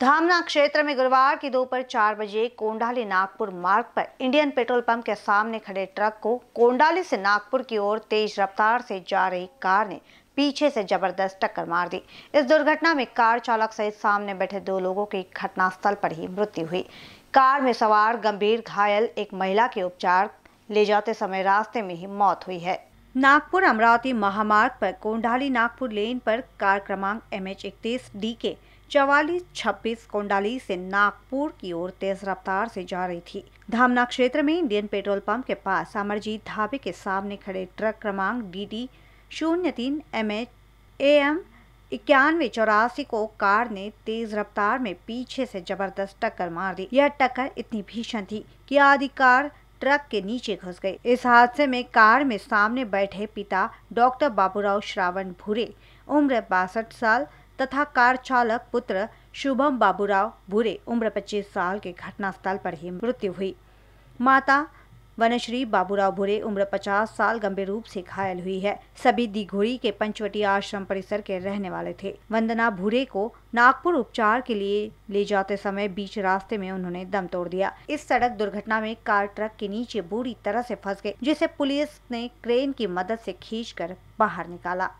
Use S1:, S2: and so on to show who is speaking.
S1: धामना क्षेत्र में गुरुवार की दोपहर चार बजे कोंडाली नागपुर मार्ग पर इंडियन पेट्रोल पंप के सामने खड़े ट्रक को कोंडाली से नागपुर की ओर तेज रफ्तार से जा रही कार ने पीछे से जबरदस्त टक्कर मार दी इस दुर्घटना में कार चालक सहित सामने बैठे दो लोगों की घटनास्थल पर ही मृत्यु हुई कार में सवार गंभीर घायल एक महिला के उपचार ले जाते समय रास्ते में ही मौत हुई है नागपुर अमरावती महामार्ग पर कोंडाली नागपुर लेन पर कार क्रमांक एम एच इकतीस डी के चवालीस छब्बीस कोंडाली से नागपुर की ओर तेज रफ्तार से जा रही थी धामना क्षेत्र में इंडियन पेट्रोल पंप के पास अमरजीत ढाबे के सामने खड़े ट्रक क्रमांक डी डी शून्य तीन एम एच ए एम इक्यानवे चौरासी को कार ने तेज रफ्तार में पीछे से जबरदस्त टक्कर मार दी यह टक्कर इतनी भीषण थी कि आधी कार ट्रक के नीचे घुस गई इस हादसे में कार में सामने बैठे पिता डॉक्टर बाबूराव श्रावण भूरे उम्र बासठ साल तथा कार चालक पुत्र शुभम बाबूराव भूरे उम्र 25 साल के घटनास्थल पर ही मृत्यु हुई माता वनश्री बाबूराव भूरे उम्र 50 साल गंभीर रूप से घायल हुई है सभी दिघोरी के पंचवटी आश्रम परिसर के रहने वाले थे वंदना भूरे को नागपुर उपचार के लिए ले जाते समय बीच रास्ते में उन्होंने दम तोड़ दिया इस सड़क दुर्घटना में कार ट्रक के नीचे बुरी तरह से फंस गई जिसे पुलिस ने क्रेन की मदद से खींचकर बाहर निकाला